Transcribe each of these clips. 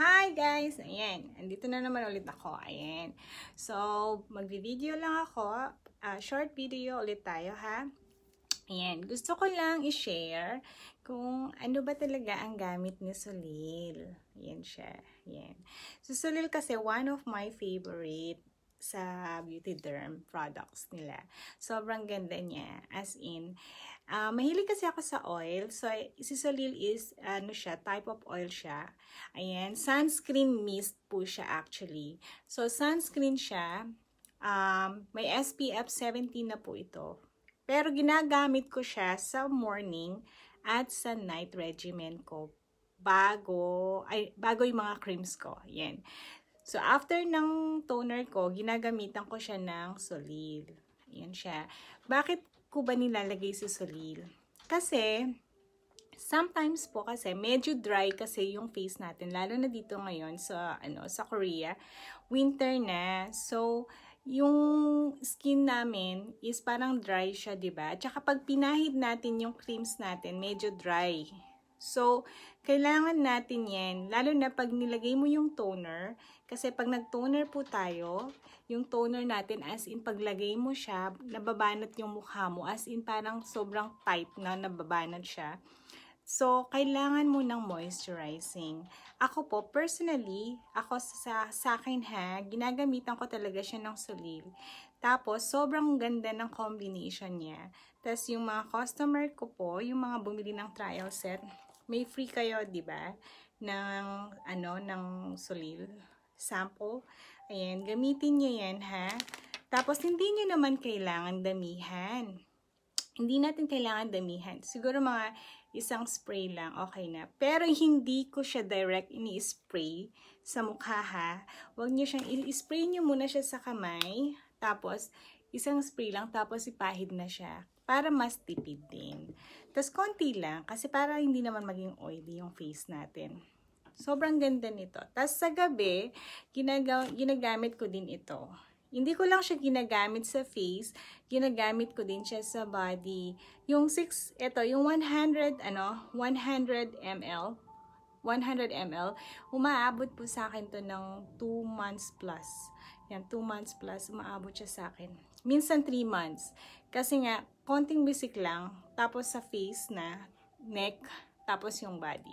Hi guys! Ayan, andito na naman ulit ako. Ayan. So, magvi-video lang ako. Uh, short video ulit tayo ha. Ayan, gusto ko lang i-share kung ano ba talaga ang gamit ni Solil. Ayan siya. Ayan. So, Solil kasi one of my favorite sa beauty term products nila. Sobrang ganda niya. As in, uh, mahilig kasi ako sa oil. So, si Solil is, ano siya, type of oil siya. Ayan, sunscreen mist po siya actually. So, sunscreen siya. Um, may SPF 17 na po ito. Pero ginagamit ko siya sa morning at sa night regimen ko bago ay bago yung mga creams ko. Yan. So, after ng toner ko, ginagamitan ko siya ng solil. Ayan siya. Bakit ko ba nilalagay sa solil? Kasi, sometimes po kasi medyo dry kasi yung face natin lalo na dito ngayon sa ano sa Korea winter na so yung skin namin is parang dry siya, 'di ba? At pag pinahid natin yung creams natin, medyo dry. So, kailangan natin yan, lalo na pag nilagay mo yung toner, kasi pag nag-toner po tayo, yung toner natin as in paglagay mo siya, nababanat yung mukha mo, as in parang sobrang tight na nababanat siya. So, kailangan mo ng moisturizing. Ako po, personally, ako sa, sa akin ha, ginagamitan ko talaga siya ng solil. Tapos, sobrang ganda ng combination niya. Tapos, yung mga customer ko po, yung mga bumili ng trial set, may free kayo, 'di ba? ng ano ng solil sample. Ayan, gamitin niyo 'yan ha. Tapos hindi niyo naman kailangan damihan. Hindi natin kailangan damihan. Siguro mga isang spray lang, okay na. Pero hindi ko siya direct ini-spray sa mukha ha. Huwag niyo siyang i-spray niyo muna siya sa kamay. Tapos isang spray lang tapos ipahid na siya para mas tipid din. Tapos konti lang kasi para hindi naman maging oily yung face natin. Sobrang ganda nito. Tapos sa gabi, ginagamit ko din ito. Hindi ko lang siya ginagamit sa face, ginagamit ko din siya sa body. Yung 6, ito, yung 100, ano, 100 ml, 100 ml, umaabot po sa akin to ng 2 months plus. Yan, 2 months plus, umaabot siya sa akin. Minsan 3 months. Kasi nga, konting bisik lang, tapos sa face na, neck, tapos yung body.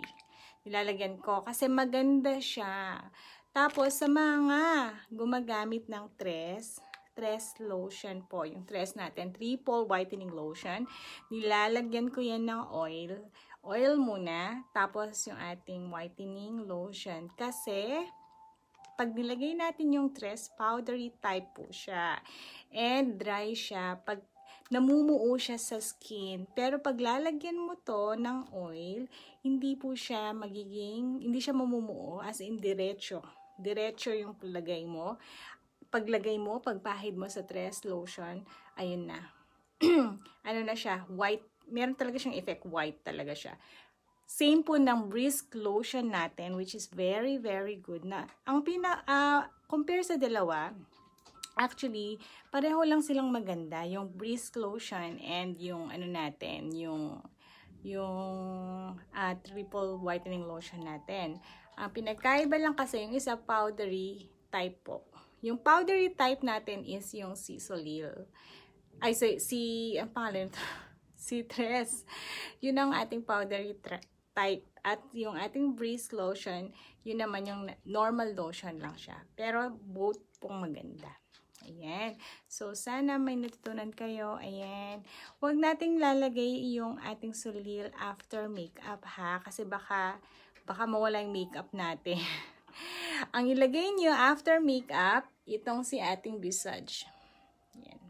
Nilalagyan ko kasi maganda siya. Tapos sa mga gumagamit ng tres, tres lotion po. Yung tres natin, triple whitening lotion. Nilalagyan ko yan ng oil. Oil muna, tapos yung ating whitening lotion. Kasi pag nilagay natin yung tres, powdery type po siya. And dry siya pag namumuo siya sa skin. Pero pag lalagyan mo to ng oil, hindi po siya magiging, hindi siya mamumuo as in diretsyo. Diretsyo yung paglagay mo. Paglagay mo, pagpahid mo sa tres lotion, ayun na. ano na siya, white. Meron talaga siyang effect, white talaga siya. Same po ng brisk lotion natin which is very very good na. Ang pina uh, compare sa dalawa, actually pareho lang silang maganda yung brisk lotion and yung ano natin, yung yung uh, triple whitening lotion natin. Ang uh, pinagkaiba lang kasi yung isa powdery type po. Yung powdery type natin is yung si Solil. Ay, so, si, ang pangalan ito? citrus. Yun ang ating powdery type at yung ating breeze lotion, yun naman yung normal lotion lang siya. Pero both pong maganda. Ayan. So, sana may natutunan kayo. Ayan. Huwag nating lalagay yung ating sulil after makeup ha. Kasi baka, baka mawala yung makeup natin. Ang ilagay niyo after makeup, itong si ating visage. Ayan.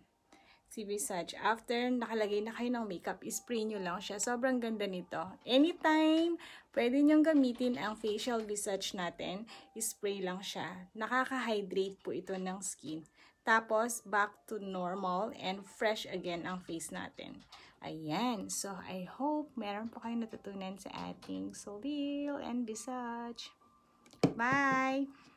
CB Sage. After nakalagay na kayo ng makeup, ispray nyo lang siya. Sobrang ganda nito. Anytime, pwede nyong gamitin ang facial visage natin. Ispray lang siya. Nakaka-hydrate po ito ng skin. Tapos, back to normal and fresh again ang face natin. Ayan. So, I hope meron po kayong natutunan sa ating Solil and Visage. Bye!